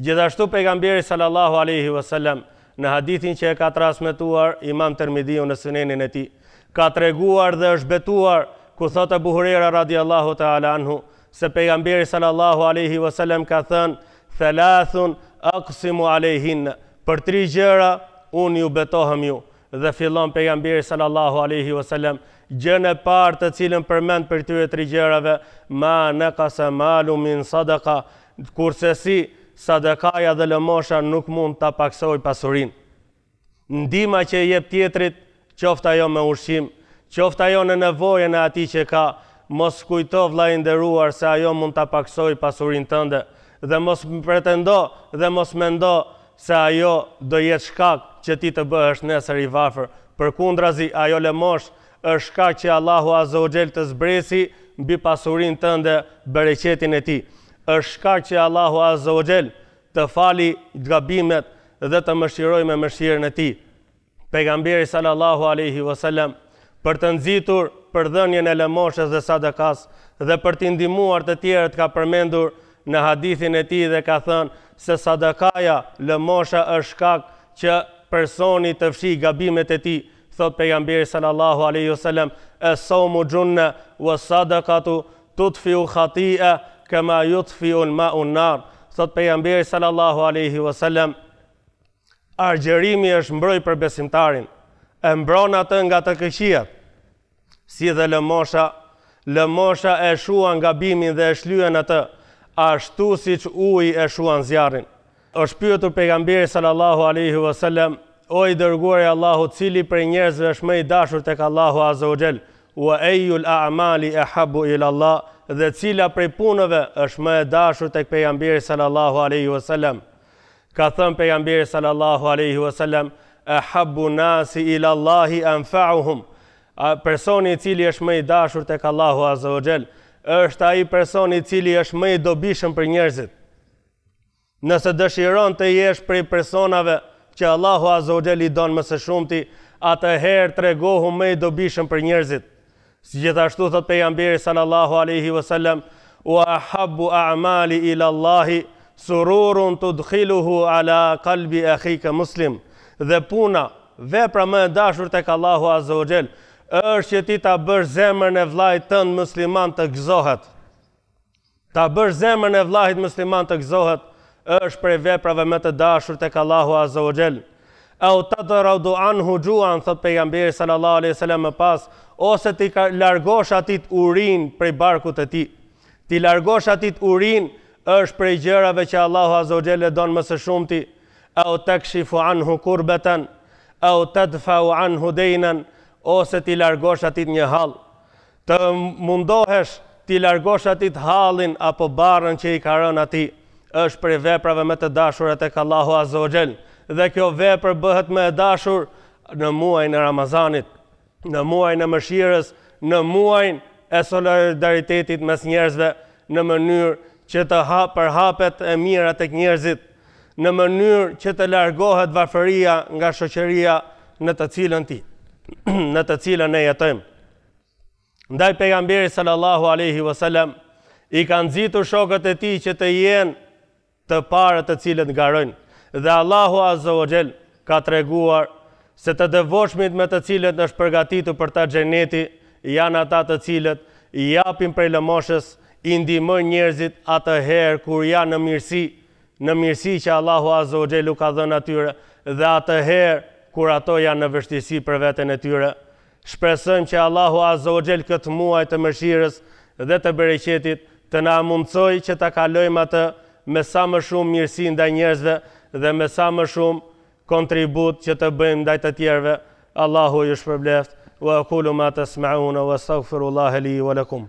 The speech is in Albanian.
Gjithashtu pejgamberi sallallahu alaihi wasallam në hadithin që e ka transmetuar Imam Tirmidhiu në sënenin e ti, ka treguar dhe është betuar ku thotë buhurera radiallahu radhiyallahu ta'ala anhu se pejgamberi sallallahu alaihi wasallam ka thënë thalathun aqsimu alaihin për tri gjëra unë ju betohem ju dhe fillon pejgamberi sallallahu alaihi wasallam gjën e parë të cilën përmend për tyre tri gjerave, ma naqasa malu min sadaka kurse si sa dhe lëmosha nuk mund të paksoj pasurin. Ndima që i jep tjetrit, qofta jo me ushim, qofta jo në nevoje në ati që ka, mos kujto vla inderuar se ajo mund të paksoj pasurin tënde, dhe mos pretendo dhe mos mendo se ajo do jetë shkak që ti të bëhesh nesër i vafër. Për kundrazi, ajo lëmosh është shkak që Allahu Azogjel të zbresi bi pasurin tënde bereqetin e ti është shkak që Allahu Azza wa Jell të fali gabimet dhe të mëshiroj me mëshirën e ti. Pegamberi sallallahu aleyhi wa sallam për të nëzitur për dhenjën e lëmoshës dhe sadakas dhe për të ndimuar të tjere të ka përmendur në hadithin e ti dhe ka thënë se sadakaja lëmosha është shkak që personi të fshi gabimet e ti thot pejgamberi sallallahu mu gjunë es-sawmu junna wasadaqatu tudfi'u khati'a kema jutë fi unë ma unë narë, thot për jam bjeri sallallahu aleyhi vësallem, argjerimi është mbroj për besimtarin, e mbron atë nga të këshia, si dhe lëmosha, lëmosha e shua nga bimin dhe e shluen atë, ashtu si që uj e shua zjarin. është pyëtur për jam bjeri sallallahu aleyhi vësallem, o i dërguar Allahu cili për njerëzve i dashur të ka Allahu azogjel, wa ejjul amali e habu il Allah, dhe cila prej punëve është më e dashur të këpëjambiri sallallahu aleyhi vësallem. Ka thëmë pejambiri sallallahu aleyhi vësallem, e habbu nasi ila Allahi anfa'uhum. Personi cili është më i dashur të këllahu aze o gjelë, është aji personi cili është më i dobishëm për njerëzit. Nëse dëshiron të jesh prej personave që Allahu Azogel i donë mëse shumëti, atëherë të regohu me i dobishëm për njerëzit. Si gjithashtu thot pejambiri sallallahu aleyhi vësallem, u ahabbu amali ila Allahi, sururun të dkhiluhu ala kalbi e khike muslim, dhe puna, vepra më e dashur të kallahu a zogjel, është që ti ta bërë zemër në vlajt në musliman të gëzohet. Ta bërë zemër në vlajt musliman të gëzohet, është prej veprave më të dashur të kallahu a zogjel. E u të të raudu anë hu gjuan, thot pejambiri sallallahu aleyhi vësallem më pasë, ose ti largosh atit urin prej barkut të ti. Ti largosh atit urin është prej gjërave që Allahu Azogel e donë mëse shumëti, a o të këshifu anhu kurbeten, a o të dëfau anhu dejnen, ose ti largosh atit një halë. Të mundohesh ti largosh atit halin apo barën që i karën ati, është prej veprave me të dashur e të kallahu azogjel, dhe kjo vepr bëhet me e dashur në muaj në Ramazanit në muajnë e mëshirës, në muajnë e solidaritetit mes njerëzve, në mënyrë që të përhapet e mirë atë të njerëzit, në mënyrë që të largohet vaferia nga shoqëria në të cilën ti, në të cilën ne jetëm. Ndaj pejgamberi sallallahu aleyhi vësallem, i kanë zitu shokët e ti që të jenë të parët të cilën garojnë, dhe Allahu azzë ka të reguar se të dëvoshmit me të cilët në shpërgatitu për ta gjeneti, janë ata të cilët i japin prej lëmoshës, i ndimë njerëzit atë herë kur janë në mirësi, në mirësi që Allahu Azo Gjellu ka dhe atyre dhe atë herë kur ato janë në vështisi për vetën e tyre. Shpresëm që Allahu Azo Gjellu këtë muaj të mëshirës dhe të bereqetit të na mundësoj që ta kalojmë atë me sa më shumë mirësi nda njerëzve dhe me sa më shumë kontribut që të bëjmë ndaj të tjerëve. Allahu ju shpërbleft. Wa akulu ma tasma'una smauna, wa li wa lakum.